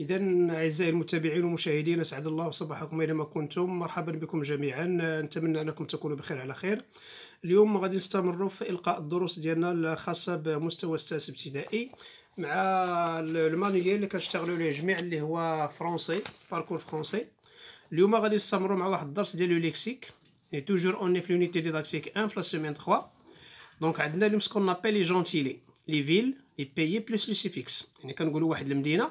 إذا أعزائي المتابعين والمشاهدين أسعد الله صباحكم أينما كنتم مرحبا بكم جميعا نتمنى أنكم تكونوا بخير على خير اليوم غادي نستمروا في إلقاء الدروس ديالنا الخاصة بمستوى السادس ابتدائي مع المانيال اللي كنشتغلوا عليه جميع اللي هو فرونسي باركور فرونسي اليوم غادي نستمروا مع واحد الدرس ديال ليكسيك اي توجور اون في لونيتي ديداكتيك 1 في سيمين 3 دونك عندنا اليوم سكون نابيل لي جونتيلي لي فيل لي بيي بلس لو سيفيكس يعني كنقولوا واحد المدينه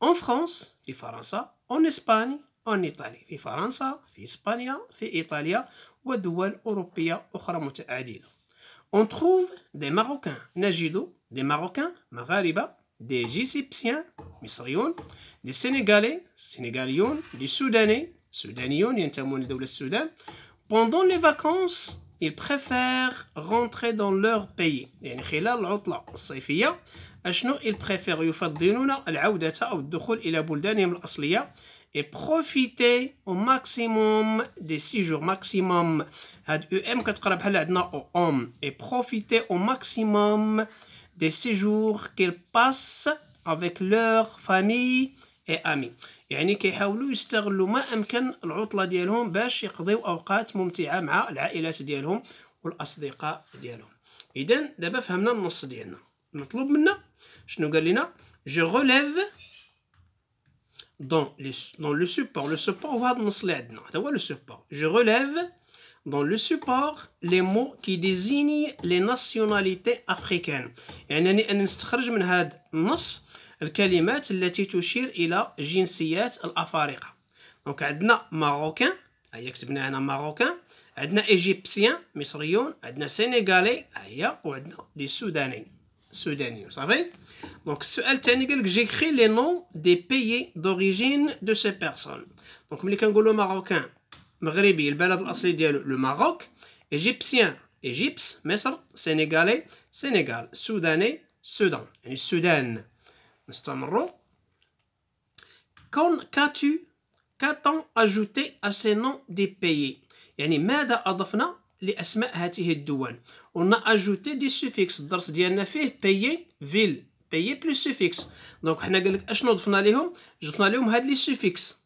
en France في فرنسا en Espagne en Italie في فرنسا في إسبانيا في إيطاليا ودول أوروبية أخرى متعددة On trouve des Marocains نجد des Marocains مغاربة des Égyptiens مصريون des Sénégalais Sénégalيون des Soudanais Soudanion ينتمون لدولة السودان pendant les vacances ils préfèrent rentrer dans leur pays يعني خلال العطلة الصيفية أشنو ils préfèrent يفضلون العودة أو الدخول إلى بلدانهم الأصلية et profiter au maximum des six jours maximum Had um ام كتقرا بحال عندنا او et profiter au maximum des séjours qu'ils passent avec leur famille et amis يعني كيحاولوا يستغلوا ما امكن العطله ديالهم باش يقضيو اوقات ممتعه مع العائلات ديالهم والاصدقاء ديالهم اذا دابا فهمنا النص ديالنا المطلوب منا شنو قال لنا جو غوليف دون لو دون لو سوبور لو سوبور هو هذا النص اللي عندنا هذا هو لو سوبور جو غوليف دون لو سوبور لي مو كي ديزيني لي ناسيوناليتي افريكان يعني انا نستخرج من هذا النص الكلمات التي تشير الى جنسيات الافارقه دونك عندنا ماروكان هي كتبنا هنا ماروكان عندنا ايجيبسيان مصريون عندنا سينيغالي هي وعندنا لي سوداني سودانيون صافي دونك السؤال الثاني قال لك جيكري لي نون دي بيي دوريجين دو سي بيرسون دونك ملي كنقولوا ماروكان مغربي البلد الاصلي ديالو لو ماروك ايجيبسيان ايجيبس مصر سينيغالي سينيغال سوداني سودان يعني السودان نستمروا كون كاتو كاتون اجوتي ا سي نون دي بيي يعني ماذا اضفنا لاسماء هذه الدول ونا اجوتي دي سوفيكس الدرس ديالنا فيه بيي فيل بيي بلس سوفيكس دونك حنا قال لك اشنو ضفنا لهم ضفنا لهم هاد لي سوفيكس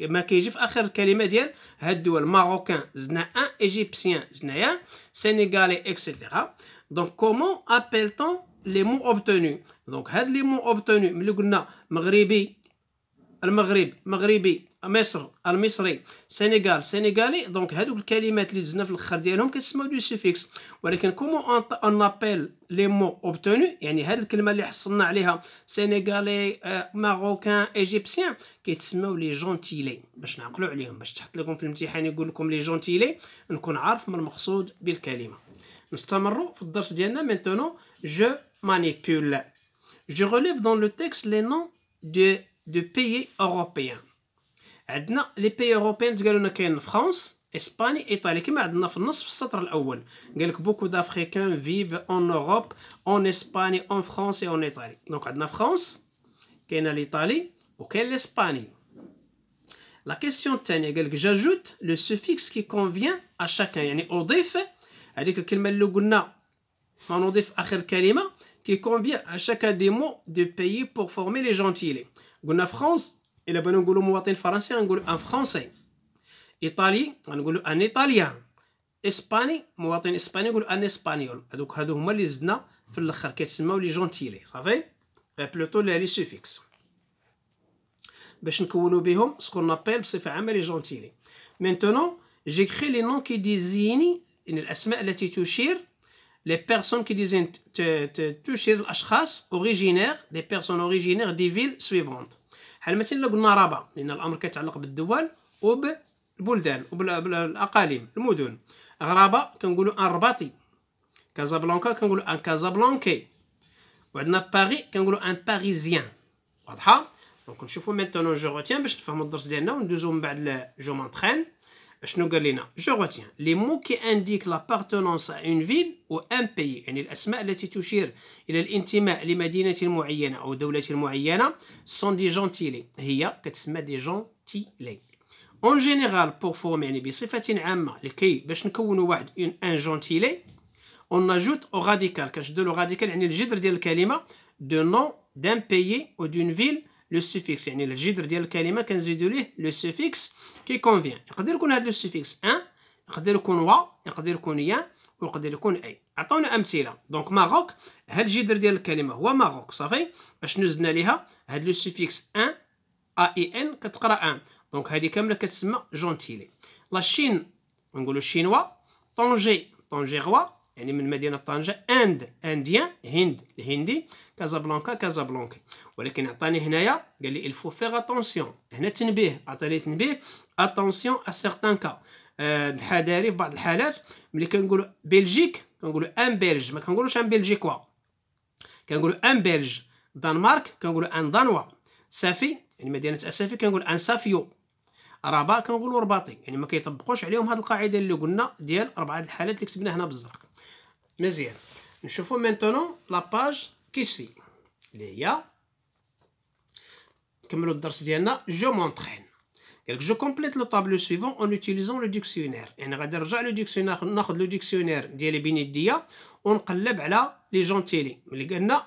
ما كيجي في اخر الكلمه ديال هاد الدول ماروكان زدنا ان ايجيبسيان زدنا سينيغالي اكسيتيرا دونك كومون ابيلتون لي مون اوبتوني دونك هاد لي مون اوبتوني ملي قلنا مغربي المغرب مغربي مصر المصري سينيغال سينيغالي دونك هادوك الكلمات اللي دزنا في الاخر ديالهم كتسموا دو سوفيكس ولكن كومون ان ابيل لي مو اوبتوني يعني هاد الكلمه اللي حصلنا عليها سينيغالي آه، ماروكان ايجيبسيان كيتسموا لي جونتيلي باش نعقلوا عليهم باش تحط لكم في الامتحان يقول لكم لي جونتيلي نكون عارف ما المقصود بالكلمه نستمروا في الدرس ديالنا مينتونو جو manipule. Je relève dans le texte les noms de, pays européens. Les pays européens, France, Espagne, Italie. Beaucoup d'Africains vivent en Europe, en Espagne, en France et en Italie. Donc, la France, l'Italie ou l'Espagne. La question est que j'ajoute le suffixe qui convient à chacun. Il y a un Il y a un Il qui convient à chacun des mots de pays pour former les gentilés. Gouna France, et le bonheur goulou un français, français. Italie, en goulou un italien. Espagne, vous espagnol, goulou en espagnol. Donc, hadou ma lizna, fil l'akhar, ketsima ou les gentilés. Ça fait? Euh, plutôt les suffixes. Bech ce qu'on appelle, c'est fait amal les gentils. Maintenant, j'écris les noms qui désignent, les asma, les titouchirs, لي بيرسون كي ديزين تشير الاشخاص اوريجينير لي بيرسون اوريجينير دي فيل سويفونت بحال مثلا لو قلنا رابا لان الامر كيتعلق بالدول وبالبلدان وبالاقاليم المدن غرابه كنقولوا ان رباطي كازابلانكا كنقولوا ان كازابلانكي وعندنا باري كنقولوا ان باريزيان واضحه دونك نشوفوا ميتونو جو روتيان باش نفهموا الدرس ديالنا وندوزو من بعد جو مونترين Je retiens les mots qui indiquent l'appartenance à une ville ou un pays. Et les asma les situer. Les intima les médines, les moyennes ou les doublés moyennes sont des gentilés. Il En général, pour former un une définition générale, lequel, je ne connais pas un gentilé. On ajoute au radical. Quand je dois le radical, j'ai le jeter de l'alcalime de nom d'un pays ou d'une ville. لو سوفيكس يعني الجذر ديال الكلمه كنزيدو ليه لو سوفيكس كونفيان يقدر يكون هذا لو سوفيكس ان يقدر يكون وا يقدر يكون يا ويقدر يكون اي عطونا امثله دونك ماروك هاد الجذر ديال الكلمه هو ماروك صافي باش نزدنا ليها هاد لو سوفيكس ان ا اي ان كتقرا ان دونك هادي كامله كتسمى جونتيلي لا شين نقولوا الشينوا طونجي طونجيغوا يعني من مدينة طنجة أند أنديان هند الهندي كازابلانكا كازابلانكي ولكن عطاني هنايا قال لي الفو فيغ اتونسيون هنا تنبيه عطاني تنبيه اتونسيون ا سيغتان كا الحذاري في بعض الحالات ملي كنقولو بلجيك كنقولو ان بلج ما كنقولوش ان بلجيكوا كنقولو ان بلج دنمارك كنقولو ان دانوا سافي يعني مدينة اسافي كنقول ان سافيو رهبه كنقولوا رباطي يعني ما كيطبقوش عليهم هذه القاعده اللي قلنا ديال اربعه الحالات اللي كتبنا هنا بالزرق مزيان نشوفوا مينتونون لاباج كيسفي اللي هي نكملوا الدرس ديالنا جو مونطرين قال لك جو كومبليت لو طابلو سويفون اون اوتيليزون لو ديكسيونير يعني غادي نرجع لو ديكسيونير ناخذ لو ديكسيونير ديالي بين يديا ونقلب على لي جونتيلي ملي قلنا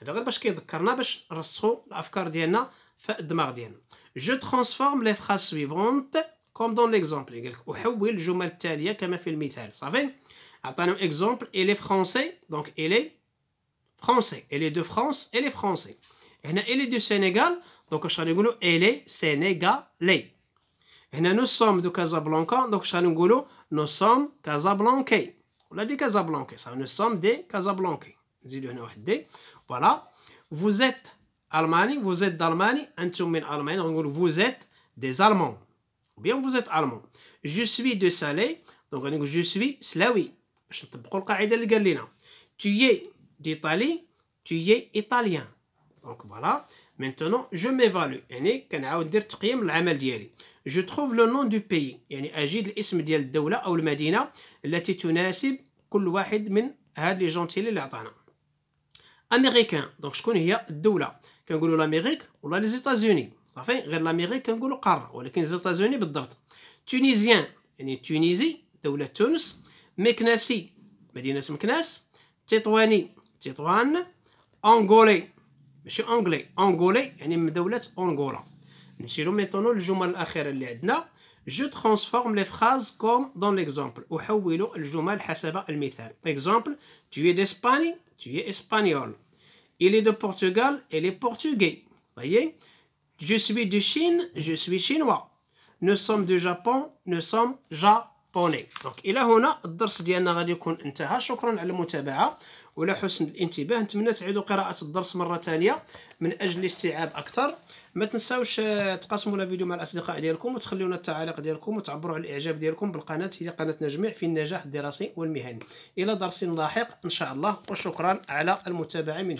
Je transforme les phrases suivantes comme dans l'exemple. Où est le Il y a comme un exemple. Il est français. Donc il est français. Il est de France. Il est français. Il est du Sénégal. Donc je Il est sénégalais. Nous sommes de Casablanca. Donc je le disais. Nous sommes Casablancais. On ne dit Casablancais. Ça. Nous sommes des Casablancais. C'est le dernier. Voilà. Vous êtes Allemagne, vous êtes d'Allemagne, vous êtes des Allemands. Ou bien vous êtes Allemand. Je suis de Salé, donc je suis Slawi. Tu es d'Italie, tu es italien. Donc voilà. Maintenant, je m'évalue. Je trouve le nom du pays. يعني أجد الاسم ديال الدولة أو المدينة التي تناسب كل واحد من هاد لي جونتيلي اللي عطانا. امريكان دونك شكون هي الدوله كنقولوا لاميريك ولا لي زيتازوني صافي غير لاميريك كنقولوا قاره ولكن زيتازوني بالضبط تونيزيان يعني تونيزي دوله تونس مكناسي مدينه مكناس تطواني تطوان انغولي ماشي انغلي انغولي يعني من دوله انغولا نسيرو ميتونو الجمل الاخيره اللي عندنا Je transforme les phrases comme dans l'exemple. Exemple, tu es d'Espagne, tu es espagnol. Il est de Portugal, il est portugais. Voyez Je suis de Chine, je suis chinois. Nous sommes du Japon, nous sommes japonais. بوني دونك الى هنا الدرس ديالنا غادي يكون انتهى شكرا على المتابعه ولا حسن الانتباه نتمنى تعيدوا قراءه الدرس مره ثانيه من اجل الاستيعاب اكثر ما تنساوش آه، تقاسموا الفيديو مع الاصدقاء ديالكم وتخليونا التعاليق ديالكم وتعبروا على الاعجاب ديالكم بالقناه هي قناتنا جميع في النجاح الدراسي والمهني الى درس لاحق ان شاء الله وشكرا على المتابعه من